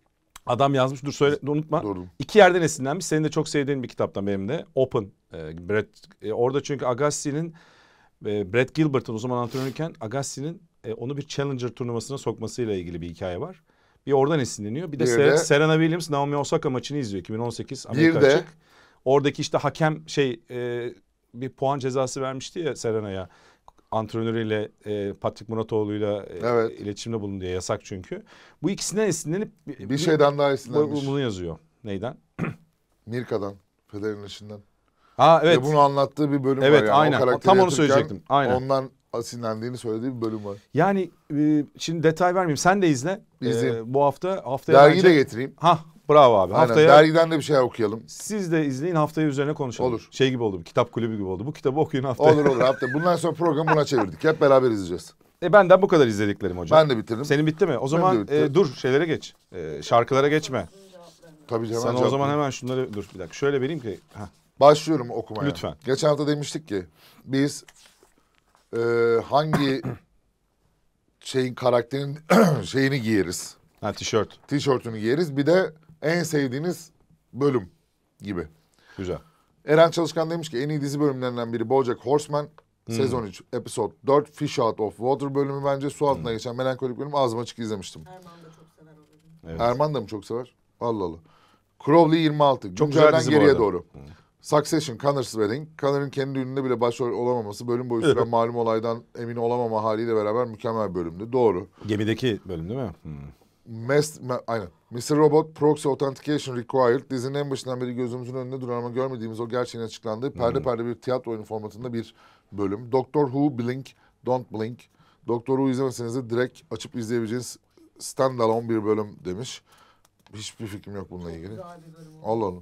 S2: Adam yazmış dur söyle unutma. Doğru. İki yerden esinlenmiş. Senin de çok sevdiğin bir kitaptan benim de. Open. E, Brett, e, orada çünkü Agassi'nin e, Brett Gilbert'ın o zaman antrenörüken, Agassi'nin e, onu bir Challenger turnuvasına sokmasıyla ilgili bir hikaye var. Bir oradan esinleniyor. Bir de, bir de Serena Williams Naomi Osaka maçını izliyor 2018 Amerika bir açık. De, Oradaki işte hakem şey e, bir puan cezası vermişti ya Serena'ya antrenörüyle e, Patrick Muratoğlu'yla e, evet. iletişimde bulun diye yasak çünkü. Bu ikisinden esinlenip bir, bir şeyden daha esinlenmiş. Bu, bunu yazıyor. Neyden? Mirka'dan, Federer'in
S1: Ha evet. Ve bunu anlattığı bir bölüm evet, var yani. Aynen. O Tam onu söyleyecektim. Aynen. Ondan asinlendiğini söylediği bir bölüm var.
S2: Yani e, şimdi detay vermeyeyim. Sen de izle. İzleyeyim. E, bu hafta haftaya Dergiyi bence... de getireyim. Ha Bravo abi. Aynen. Haftaya dergiden de bir şeyler okuyalım. Siz de izleyin haftaya üzerine konuşalım. Olur. Şey gibi oldu. Kitap kulübü gibi oldu. Bu kitabı okuyun haftaya. Olur olur hafta. Bundan sonra programı buna çevirdik. Hep beraber izleyeceğiz. E benden bu kadar izlediklerim hocam. Ben de bitirdim. Senin bitti mi? O zaman e, dur şeylere geç. E, şarkılara geçme. Tabii canım. Sana o zaman hemen şunları dur bir dakika. Şöyle vereyim ki.
S1: Heh. Başlıyorum okumaya. Lütfen. Geçen hafta demiştik ki biz e, hangi şeyin karakterin şeyini giyeriz. Ha tişört. Tişörtünü giyeriz. Bir de en sevdiğiniz bölüm
S2: gibi. Güzel.
S1: Eren Çalışkan demiş ki en iyi dizi bölümlerinden biri Bojack Horseman. Hmm. Sezon 3, episode 4 Fish Out of Water bölümü bence su altına hmm. geçen melankolik bölüm ağzıma açık izlemiştim. Erman da çok sever o evet. Erman da mı çok sever? Allah Allah. Crowley 26. Çok güzel Güncelden geriye doğru. Hmm. Succession, Connor's Wedding. Connor'ın kendi ününde bile başrol olamaması bölüm boyu süren malum olaydan emin olamama haliyle beraber mükemmel bölümdü. Doğru.
S2: Gemideki bölüm değil mi? Hmm.
S1: Mast, ma, aynen. Mr. Robot Proxy Authentication Required dizinin en başından beri gözümüzün önünde duran ama görmediğimiz o gerçeğin açıklandığı perde hmm. perde bir tiyatro oyunu formatında bir bölüm. Doctor Who Blink Don't Blink. Doctor Who izlemeseniz de direkt açıp izleyebileceğiniz standalone bir bölüm demiş. Hiçbir fikrim yok bununla ilgili. Allah Allah.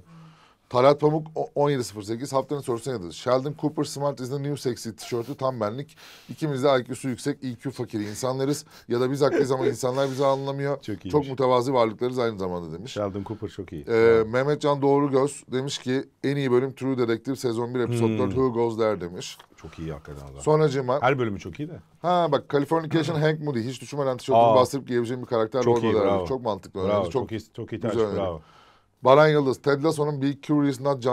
S1: Talat Pamuk 17.08 haftanın sorusuna yazdı. Sheldon Cooper Smart is the new sexy tişörtü tam benlik. İkimiz de IQ'su yüksek, IQ fakiri insanlarız. Ya da biz haklıyız ama insanlar bizi anlamıyor. Çok, iyiymiş. çok mütevazi varlıklarız aynı zamanda demiş. Sheldon Cooper çok iyi. Ee, evet. Mehmet Can Doğrugöz demiş ki en iyi bölüm True Detective sezon 1 episode hmm. 4 Who Goes There demiş.
S2: Çok iyi hakikaten.
S1: Adam. Cima. Her bölümü çok iyi de. Ha bak Californication hmm. Hank Moody hiç düşünmeden tişörtünü bastırıp giyebileceğim bir karakter. Çok iyi bravo. Çok mantıklı. Bravo, çok, çok iyi, çok iyi tercih bravo. Baran Yıldız, Ted Lasso'nun Be Curious Not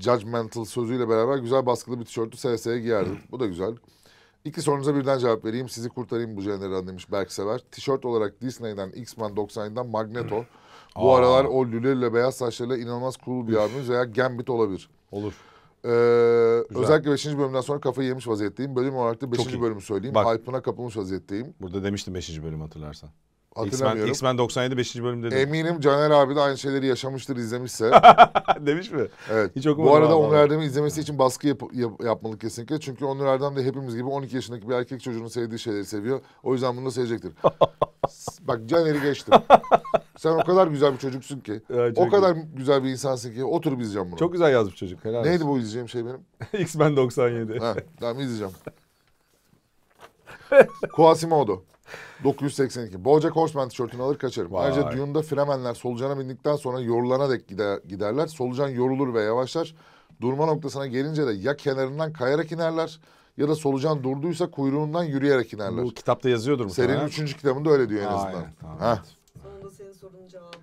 S1: Judgmental sözüyle beraber güzel baskılı bir tişörtü SS'ye giyerdim. Hmm. Bu da güzel. İki sorunuza birden cevap vereyim. Sizi kurtarayım bu jeneradan demiş Berk Sever. Tişört olarak Disney'den, X-Men 90'dan Magneto. Hmm. bu Aa. aralar o lülelle beyaz saçlarıyla inanılmaz cool bir abimiz veya Gambit olabilir. Olur. Ee, özellikle 5. bölümden sonra kafayı yemiş vaziyetteyim. Bölüm olarak da 5. bölümü söyleyeyim. Bak. Hype'ına kapılmış vaziyetteyim. Burada demiştim 5. bölüm hatırlarsan. Hatırlamıyorum. X-Men, 97 5. bölümde de. Eminim Caner abi de aynı şeyleri yaşamıştır izlemişse. Demiş mi? Evet. Hiç okumadım. Bu arada Onur Erdem'i izlemesi için baskı yap, yap, yapmalı kesinlikle. Çünkü Onur Erdem de hepimiz gibi 12 yaşındaki bir erkek çocuğunun sevdiği şeyleri seviyor. O yüzden bunu da sevecektir. Bak Caner'i geçtim. Sen o kadar güzel bir çocuksun ki. Ya, o kadar iyi. güzel bir insansın ki otur biz bunu. Çok güzel yazmış çocuk. Helal Neydi olsun. bu izleyeceğim şey benim? X-Men 97. Ha, tamam izleyeceğim. Quasimodo. 982. Bojack Horseman tişörtünü alır kaçarım. Vay. Ayrıca Dune'da fremenler solucana bindikten sonra yorulana dek gider, giderler. Solucan yorulur ve yavaşlar. Durma noktasına gelince de ya kenarından kayarak inerler ya da solucan durduysa kuyruğundan yürüyerek inerler. Bu kitapta yazıyordur mu? Serinin üçüncü kitabında öyle diyor en Aynen, azından. Aynen,
S2: tamam.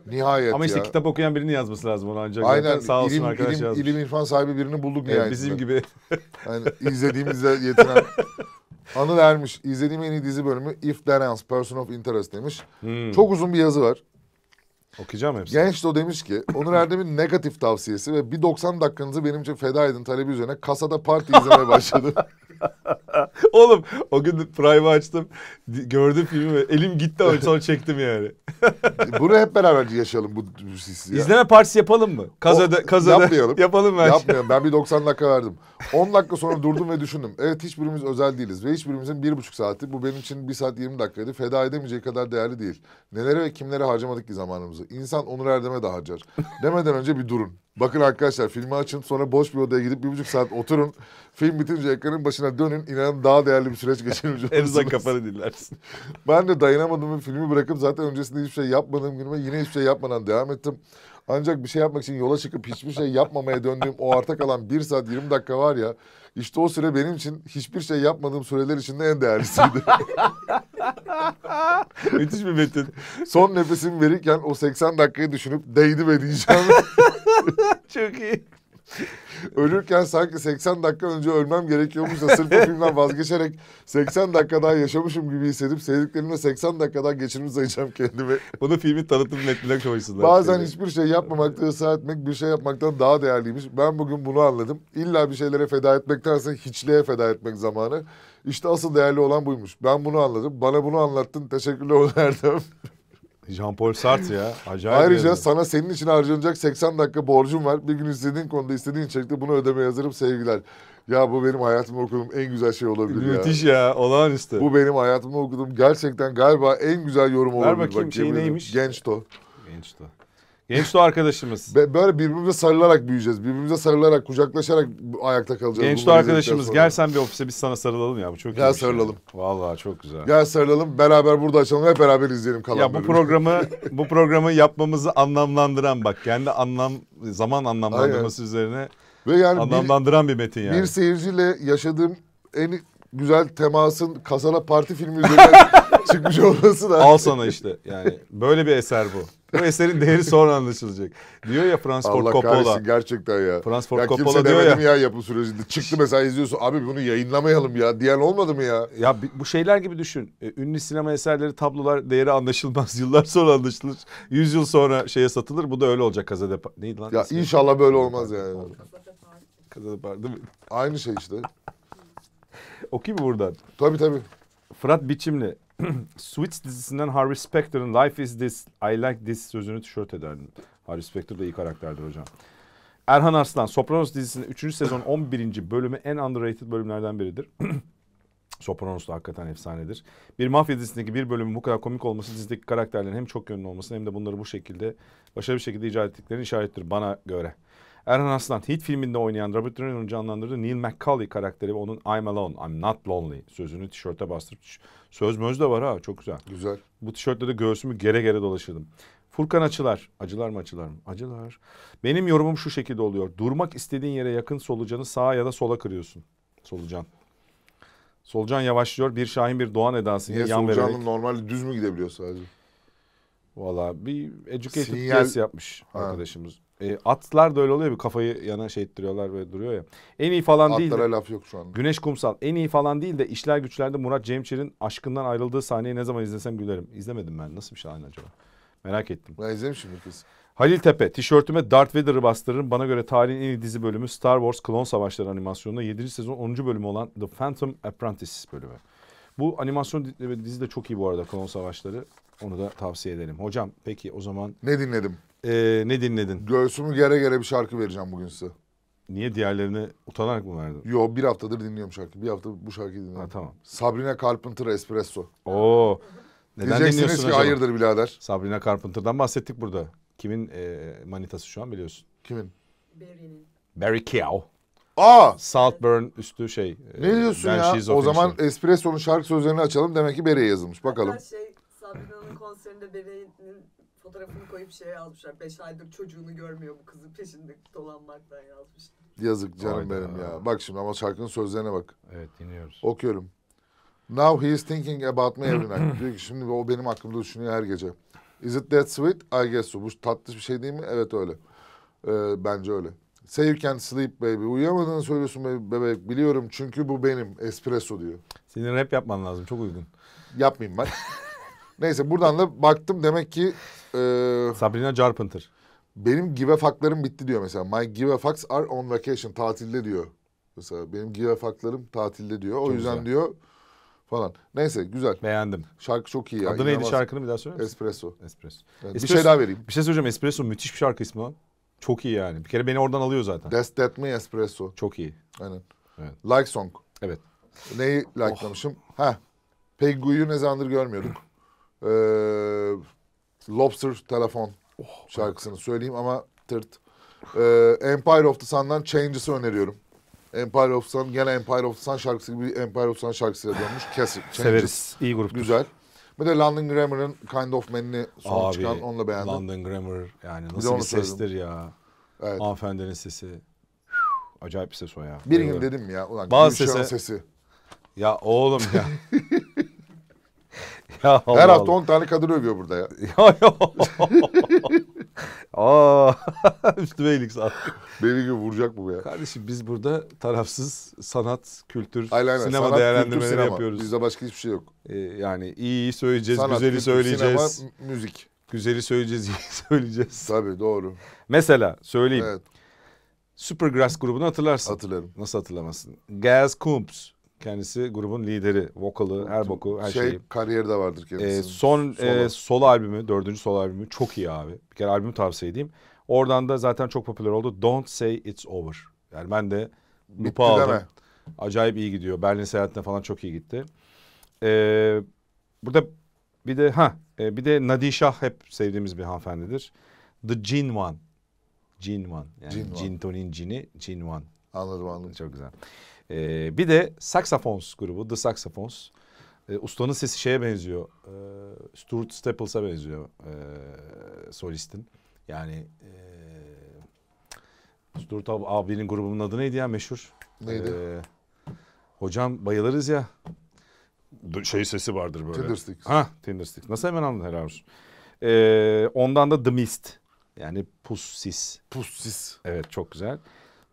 S2: Nihayet Ama işte ya. kitap okuyan birinin yazması lazım onu ancak. Aynen. Zaten. Sağ olsun ilim, arkadaş ilim, yazmış.
S1: İlim irfan sahibi birini bulduk evet, yani? Bizim gibi. yani izlediğimizde yetinen Anı Ermiş izlediğim en iyi dizi bölümü If There Ends Person of Interest demiş. Hmm. Çok uzun bir yazı var. Okuyacağım hepsini. Genç de demiş ki Onur Erdem'in negatif tavsiyesi ve bir 90 dakikanızı benim için feda edin talebi üzerine kasada parti izlemeye başladı.
S2: Oğlum o gün Prime'ı açtım. Gördüm filmi ve elim gitti ama sonra çektim yani. Bunu hep beraber yaşayalım bu hissi ya. İzleme partisi yapalım mı? Kazada, kazada. Yapmayalım. yapalım bence. Yapmayalım.
S1: Ben bir 90 dakika verdim. 10 dakika sonra durdum ve düşündüm. Evet hiçbirimiz özel değiliz ve hiçbirimizin bir buçuk saati bu benim için bir saat 20 dakikaydı. Feda edemeyecek kadar değerli değil. Nelere ve kimlere harcamadık ki zamanımızı. İnsan Onur Erdem'e de harcar. Demeden önce bir durun. Bakın arkadaşlar filmi açın sonra boş bir odaya gidip bir buçuk saat oturun. Film bitince ekranın başına dönün. İnanın daha değerli bir süreç geçirmiş olursunuz. en kafanı dinlersin. ben de dayanamadım filmi bırakıp zaten öncesinde hiçbir şey yapmadığım günüme yine hiçbir şey yapmadan devam ettim. Ancak bir şey yapmak için yola çıkıp hiçbir şey yapmamaya döndüğüm o arta kalan bir saat 20 dakika var ya. İşte o süre benim için hiçbir şey yapmadığım süreler içinde en değerlisiydi. Müthiş bir metin. Son nefesimi verirken o 80 dakikayı düşünüp değdi ve diyeceğim. Çok iyi. Ölürken sanki 80 dakika önce ölmem gerekiyormuş da sırf o filmden vazgeçerek 80 dakika daha yaşamışım gibi hissedip sevdiklerimle 80 dakika daha geçirmiş sayacağım
S2: kendimi. Bunu filmi tanıtım netliğine koysunlar. Bazen
S1: hiçbir şey yapmamakta ısrar etmek bir şey yapmaktan daha değerliymiş. Ben bugün bunu anladım. İlla bir şeylere feda etmektense hiçliğe feda etmek zamanı. İşte asıl değerli olan buymuş. Ben bunu anladım. Bana bunu anlattın. Teşekkürler Erdem.
S2: Jean-Paul Sartre ya. Acayip Ayrıca yerine.
S1: sana senin için harcanacak 80 dakika borcum var. Bir gün istediğin konuda istediğin şekilde bunu ödemeye hazırım sevgiler. Ya bu benim hayatımda okuduğum en güzel şey olabilir Müthiş ya. Müthiş ya olağanüstü. Bu benim hayatımda okuduğum gerçekten galiba en güzel yorum Ver olabilir. Ver bakayım Bak, şey neymiş? Gençto. Gençto. Genç Doğu arkadaşımız. böyle birbirimize sarılarak büyüyeceğiz. Birbirimize sarılarak, kucaklaşarak ayakta kalacağız. Genç Doğu arkadaşımız
S2: gel sen bir ofise biz sana sarılalım ya. Bu çok Gel iyi bir şey. Vallahi çok güzel. Gel
S1: sarılalım. Beraber burada açalım. Hep beraber izleyelim kalan Ya bu bölümü. programı
S2: bu programı yapmamızı anlamlandıran bak kendi anlam zaman anlamlandırması üzerine Ve yani anlamlandıran bir metin yani. bir
S1: seyirciyle yaşadığım en güzel temasın Kasana Parti filmi üzerinden
S2: çıkmış olması da. Al sana işte yani böyle bir eser bu. Bu eserin değeri sonra anlaşılacak. Diyor ya Franz Coppola. Allah kahretsin gerçekten ya. Franz Ford ya Coppola kimse diyor ya. yapım sürecinde. Çıktı mesela izliyorsun abi bunu yayınlamayalım ya diyen olmadı mı ya? Ya bu şeyler gibi düşün. E, ünlü sinema eserleri tablolar değeri anlaşılmaz. Yıllar sonra anlaşılır. Yüz yıl sonra şeye satılır. Bu da öyle olacak kazede. Neydi lan? Ya ismi? inşallah böyle olmaz yani. Kazede par değil mi? Aynı şey işte. Okuyayım mı buradan? Tabii tabii. Fırat Biçimli. Switch dizisinden Harvey Specter'ın Life is this, I like this sözünü tişört ederdim. Harvey Specter de iyi karakterdir hocam. Erhan Arslan, Sopranos dizisinin 3. sezon 11. bölümü en underrated bölümlerden biridir. Sopranos da hakikaten efsanedir. Bir mafya dizisindeki bir bölümün bu kadar komik olması dizideki karakterlerin hem çok yönlü olmasının hem de bunları bu şekilde başarılı bir şekilde icat ettiklerinin işarettir bana göre. Erhan Aslan Hit filminde oynayan Robert De Niro'nun canlandırdığı Neil McCauley karakteri ve onun I'm alone, I'm not lonely sözünü tişörte bastırıp söz möz de var ha çok güzel. Güzel. Bu tişörtle de göğsümü gere gere dolaşırdım. Furkan Açılar. Acılar mı açılar mı? Acılar. Benim yorumum şu şekilde oluyor. Durmak istediğin yere yakın solucanı sağa ya da sola kırıyorsun. Solucan. Solucan yavaşlıyor. Bir Şahin bir Doğan edası. Niye solucanın vererek. normal düz mü gidebiliyor sadece? Valla bir educated Sinyal... guess yapmış ha. arkadaşımız. E, atlar da öyle oluyor bir kafayı yana şey ettiriyorlar ve duruyor ya. En iyi falan değil de. laf yok şu an. Güneş Kumsal. En iyi falan değil de işler güçlerde Murat Cemçir'in aşkından ayrıldığı sahneyi ne zaman izlesem gülerim. İzlemedim ben. Nasıl bir sahne acaba? Merak ettim. Ben izlemişimdir kız. Halil Tepe, tişörtüme Darth Vader'ı bastırırım. Bana göre tarihin en iyi dizi bölümü Star Wars Klon Savaşları animasyonunda 7. sezon 10. bölümü olan The Phantom Apprentice bölümü. Bu animasyon dizi de çok iyi bu arada Klon Savaşları. Onu da tavsiye edelim. Hocam peki o zaman...
S1: Ne dinledim? Ee, ne dinledin? Göğsümü gere gere bir şarkı vereceğim bugün size. Niye diğerlerini utanarak mı verdin? Yo bir haftadır dinliyorum şarkı. Bir hafta bu şarkıyı dinliyorum.
S2: Ha, tamam. Sabrina Carpenter Espresso. Oo. Neden Diyeceksiniz ki acaba? hayırdır birader. Sabrina Carpenter'dan bahsettik burada. Kimin e, manitası şu an biliyorsun? Kimin? Barry'nin. Barry Keogh. Aa! Saltburn üstü şey. E, ne diyorsun ya? O zaman Espresso'nun şarkı
S1: sözlerini açalım. Demek ki Barry'e yazılmış. Bakalım. Hatta
S2: şey Sabrina konserinde bebeğinin fotoğrafını koyup şeye yazmışlar. Beş aydır çocuğunu görmüyor bu kızı peşinde
S1: dolanmaktan yazmışlar. Yazık canım Hayda. benim ya. Bak şimdi ama şarkının sözlerine bak. Evet dinliyoruz. Okuyorum. Now he is thinking about me every night. Diyor ki şimdi o benim aklımda düşünüyor her gece. Is it that sweet? I guess so. Bu tatlı bir şey değil mi? Evet öyle. Ee, bence öyle. Say you can't sleep baby. Uyuyamadığını söylüyorsun baby, bebek. Biliyorum çünkü bu benim. Espresso diyor. Senin rap yapman lazım. Çok uygun. Yapmayayım bak. Neyse buradan da baktım demek ki... E, Sabrina Carpenter. Benim give a fucklarım bitti diyor mesela. My give a fucks are on vacation. Tatilde diyor. Mesela benim give a fucklarım tatilde diyor. O çok yüzden güzel.
S2: diyor falan. Neyse güzel. Beğendim. Şarkı çok iyi ya. Adı neydi şarkının bir daha söyler misin? Espresso. Espresso. Yani Espresso. Bir şey daha vereyim. Bir şey söyleyeceğim. Espresso müthiş bir şarkı ismi lan. Çok iyi yani. Bir kere beni oradan alıyor zaten. That's That Me Espresso. Çok iyi. Aynen. Evet. Like Song. Evet. Neyi
S1: likelamışım? Oh. Ha. Peggy'yi ne zamandır görmüyorduk e, Lobster Telefon oh, şarkısını bak. söyleyeyim ama tırt. E, Empire of the Sun'dan Changes'ı öneriyorum. Empire of the Sun gene Empire of the Sun şarkısı gibi Empire of the Sun
S2: şarkısıyla dönmüş. Kesik. Severiz. İyi grup. Güzel.
S1: Bir de London Grammar'ın Kind of Man'ini
S2: son Abi, çıkan onu da beğendim. London Grammar yani nasıl bir, de bir sestir ya. Evet. Hanımefendinin sesi. Acayip bir ses o ya. Bir gün dedim ya. Ulan Bazı sesi. sesi. Ya oğlum ya. Ya Allah Her hafta Allah. 10 tane kadın övüyor burada ya. Ya ya. Aa, üstüme iyilik Beni gibi vuracak bu ya. Kardeşim biz burada tarafsız sanat, kültür, aynen, aynen. sinema sanat, değerlendirmeleri yapıyoruz.
S1: Bizde başka hiçbir şey yok. Ee, yani iyi söyleyeceğiz, sanat, güzeli kültür, söyleyeceğiz. Sinema,
S2: müzik. Güzeli söyleyeceğiz, iyi söyleyeceğiz. Tabii doğru. Mesela söyleyeyim. Evet. Supergrass grubunu hatırlarsın. Hatırlarım. Nasıl hatırlamasın? Gaz Kumps. Kendisi grubun lideri, vokalı, her boku, her şey, şeyi. Kariyeri de vardır kendisi Ee, son solo. E, solo albümü, dördüncü solo albümü çok iyi abi. Bir kere albümü tavsiye edeyim. Oradan da zaten çok popüler oldu. Don't Say It's Over. Yani ben de lupa aldım. Deme. Acayip iyi gidiyor. Berlin seyahatine falan çok iyi gitti. Ee, burada bir de ha e, bir de Nadişah hep sevdiğimiz bir hanımefendidir. The Gin One. Gin One. Yani Gin Tonin Gin'i Gin One. Anladım anladım. Çok güzel. Ee, bir de Saxophones grubu The Saxophones. E, ee, ustanın sesi şeye benziyor. E, Stuart Staples'a benziyor e, solistin. Yani e, Stuart ab, abinin grubunun adı neydi ya meşhur? Neydi? E, hocam bayılırız ya. Şey sesi vardır böyle. Tindersticks. Ha Tindersticks. Nasıl hemen anladın herhalde? E, ondan da The Mist. Yani pus sis. Pus sis. Evet çok güzel.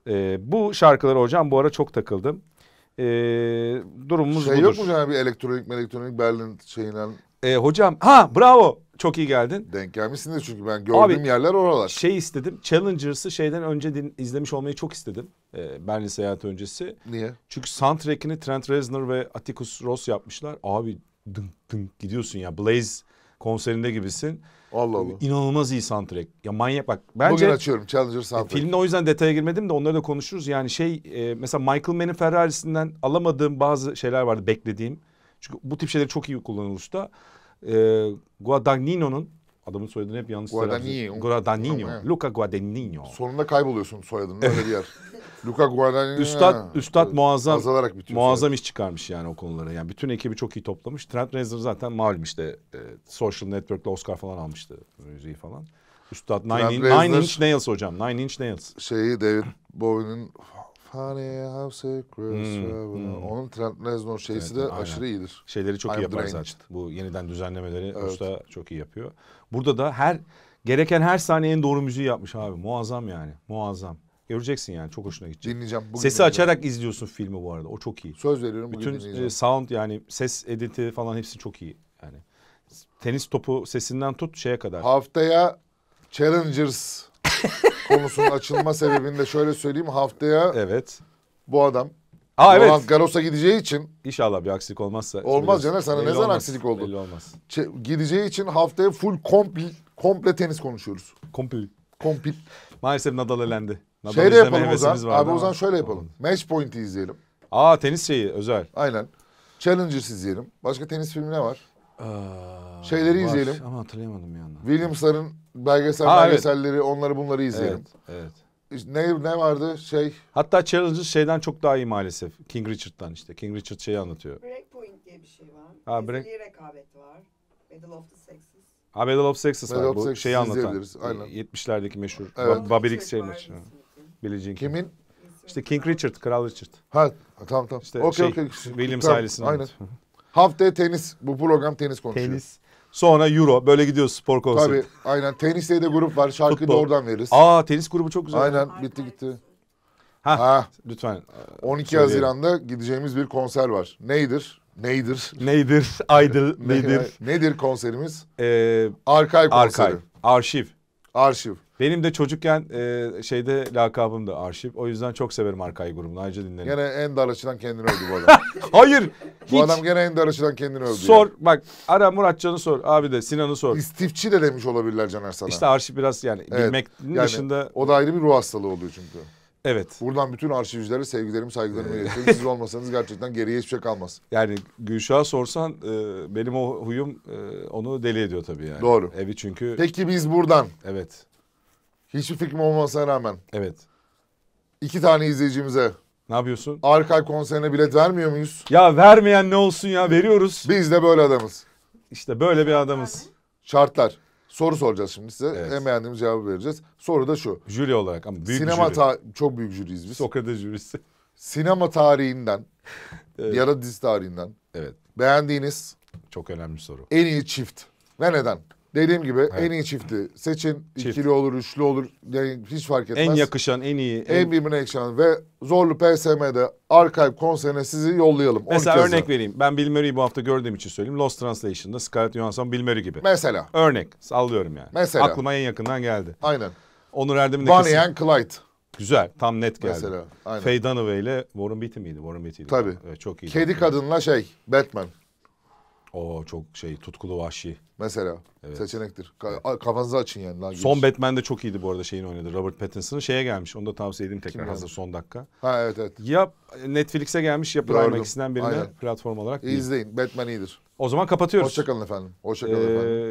S2: E, bu şarkılara hocam bu ara çok takıldım. E, durumumuz şey budur. Şey yok
S1: mu yani bir elektronik elektronik Berlin şeyinden?
S2: E, hocam ha bravo çok iyi
S1: geldin. Denk gelmişsiniz çünkü ben gördüğüm Abi,
S2: yerler oralar. Şey istedim Challengers'ı şeyden önce din, izlemiş olmayı çok istedim. E, Berlin seyahati öncesi. Niye? Çünkü soundtrack'ini Trent Reznor ve Atticus Ross yapmışlar. Abi dın dın gidiyorsun ya Blaze konserinde gibisin. Allah ee, Allah. İnanılmaz iyi soundtrack. Ya manyak bak. Bence Bugün açıyorum Challenger e, soundtrack. E, filmde o yüzden detaya girmedim de onları da konuşuruz. Yani şey e, mesela Michael Mann'in Ferrari'sinden alamadığım bazı şeyler vardı beklediğim. Çünkü bu tip şeyleri çok iyi kullanılmışta. E, Guadagnino'nun adamın soyadını hep yanlış Guadagnino. Guadagnino. Luca Guadagnino. Sonunda kayboluyorsun soyadını öyle bir yer. Luka Guadagnino. Üstad, Üstad muazzam muazzam iş çıkarmış yani o konulara. Yani bütün ekibi çok iyi toplamış. Trent Reznor zaten malum işte e, Social Network'le Oscar falan almıştı müziği falan. Üstad Nine, Trent in, Reznor, Nine Inch Nails hocam. Nine Inch Nails. Şeyi David Bowie'nin
S1: Funny How Secrets hmm, hmm. Onun Trent Reznor şeysi evet, de aynen. aşırı iyidir. Şeyleri çok I'm iyi yapar drained. zaten.
S2: Bu yeniden düzenlemeleri evet. usta çok iyi yapıyor. Burada da her gereken her saniyenin doğru müziği yapmış abi. Muazzam yani. Muazzam. Göreceksin yani çok hoşuna gidecek. Dinleyeceğim. Bugün Sesi dinleyeceğim. açarak izliyorsun filmi bu arada. O çok iyi. Söz veriyorum bugün Bütün e, dinleyeceğim. sound yani ses editi falan hepsi çok iyi. Yani tenis topu sesinden tut şeye kadar. Haftaya Challengers konusunun açılma sebebini de
S1: şöyle söyleyeyim. Haftaya Evet. bu adam Aa Roland evet. Garros'a gideceği için İnşallah
S2: bir aksilik olmazsa. Olmaz Caner sana ne zaman olmaz, aksilik oldu? Belli olmaz.
S1: Ç- gideceği için haftaya full komple, komple tenis konuşuyoruz. Kompil. Kompil.
S2: Maalesef Nadal elendi. Nadal Şeyle yapalım o zaman. Abi o zaman şöyle yapalım. Match Point'i izleyelim. Aa tenis şeyi özel. Aynen.
S1: Challenger's izleyelim. Başka tenis filmi ne var? Aa, Şeyleri var. izleyelim. Ama hatırlayamadım bir anda.
S2: Williams'ların belgesel Aa, evet. belgeselleri
S1: onları bunları izleyelim. Evet. evet. ne, ne
S2: vardı şey? Hatta Challenger's şeyden çok daha iyi maalesef. King Richard'dan işte. King Richard şeyi anlatıyor. Breakpoint diye bir şey var. Ha, break... rekabet var. Battle of the Sexes. Ha Battle of Sexes Battle var. Of bu şeyi anlatan. Aynen. 70'lerdeki meşhur. Evet. Babelik şeymiş. Billie Jean King. Kimin? İşte King Richard, Kral Richard. Ha tamam tamam. İşte okay, şey, okay. Williams tamam, ailesinin. Aynen.
S1: Haftaya tenis. Bu program tenis konuşuyor. Tenis. Sonra Euro. Böyle gidiyoruz spor konusunda. Tabii aynen. Teniste de grup var. Şarkıyı Futbol. da oradan veririz. Aa tenis grubu çok güzel. Aynen bitti gitti.
S2: Ha, ha. lütfen. 12 söyleyeyim.
S1: Haziran'da gideceğimiz bir konser var. Neydir? Neydir? Neydir? Aydır? Nedir?
S2: Nedir konserimiz? Ee, Arkay konseri. Arkay. Arşiv. Arşiv. Benim de çocukken e, şeyde lakabım da arşiv. O yüzden çok severim Arkay grubunu. Ayrıca dinlerim. Gene
S1: en dar kendini öldü bu adam. Hayır. Bu hiç. adam gene en dar kendini öldü. Sor. Ya.
S2: Bak ara Muratcan'ı sor. Abi de Sinan'ı sor. İstifçi de demiş olabilirler Caner sana. İşte arşiv biraz yani evet. bilmek yani, dışında.
S1: O da ayrı bir ruh hastalığı oluyor çünkü. Evet. Buradan bütün arşivcilere sevgilerimi, saygılarımı iletiyorum. Siz olmasanız gerçekten geriye hiçbir şey kalmaz.
S2: Yani Gülşah'a sorsan e, benim o huyum e, onu deli ediyor tabii yani. Doğru. Evi çünkü... Peki biz buradan. Evet. Hiçbir fikrim olmasına rağmen. Evet.
S1: İki tane izleyicimize. Ne yapıyorsun? Arkay konserine bilet vermiyor muyuz? Ya vermeyen ne olsun ya veriyoruz. Biz de böyle adamız. İşte böyle bir adamız. Şartlar. Soru soracağız şimdi size. Evet. En beğendiğimiz cevabı vereceğiz. Soru da şu. Jüri olarak ama büyük Sinema jüri. çok büyük jüriyiz biz. Sokrates jürisi. Sinema tarihinden evet. ya da dizi tarihinden. Evet. Beğendiğiniz. Çok önemli soru. En
S2: iyi çift. Ve neden?
S1: Dediğim gibi evet. en iyi çifti seçin. Çift. İkili olur, üçlü olur. Yani hiç fark etmez. En yakışan,
S2: en iyi. En, en
S1: birbirine yakışan ve Zorlu PSM'de Archive konserine sizi yollayalım. Mesela örnek
S2: vereyim. Ben Bill Murray'i bu hafta gördüğüm için söyleyeyim. Lost Translation'da Scarlett Johansson Bill Murray gibi. Mesela. Örnek. Sallıyorum yani. Mesela. Aklıma en yakından geldi. Aynen. Onur Erdem'in de Bonnie and Clyde. Güzel. Tam net geldi. Mesela. Aynen. Faye Dunaway ile Warren Beatty miydi? Warren Beatty'ydi. Tabii. Evet, çok iyi. Kedi kadınla şey Batman. O çok şey tutkulu vahşi. Mesela Evet. seçenektir. Kafanızı açın yani. Lan Son Batman Batman'de çok iyiydi bu arada şeyin oynadı. Robert Pattinson'ın şeye gelmiş. Onu da tavsiye edeyim tekrar hazır son dakika. Ha evet evet. Ya Netflix'e gelmiş ya Prime Gördüm. ikisinden birine Aynen. platform olarak. İyi değil. izleyin. Batman iyidir. O zaman kapatıyoruz. Hoşçakalın efendim. Hoşçakalın ee,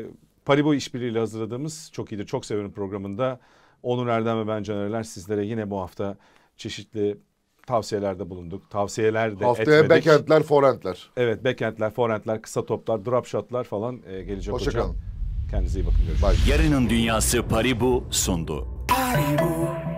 S2: efendim. Ee, işbirliğiyle hazırladığımız Çok iyidir Çok Severim programında Onur Erdem ve ben Canerler sizlere yine bu hafta çeşitli tavsiyelerde bulunduk. Tavsiyeler de Haftaya etmedik. backendler, forendler. Evet backendler, forendler, kısa toplar, drop shotlar falan e, gelecek Hoşça hocam. Kalın. Kendinize iyi bakın. Görüşürüz. Yarının Dünyası Paribu sundu. Paribu.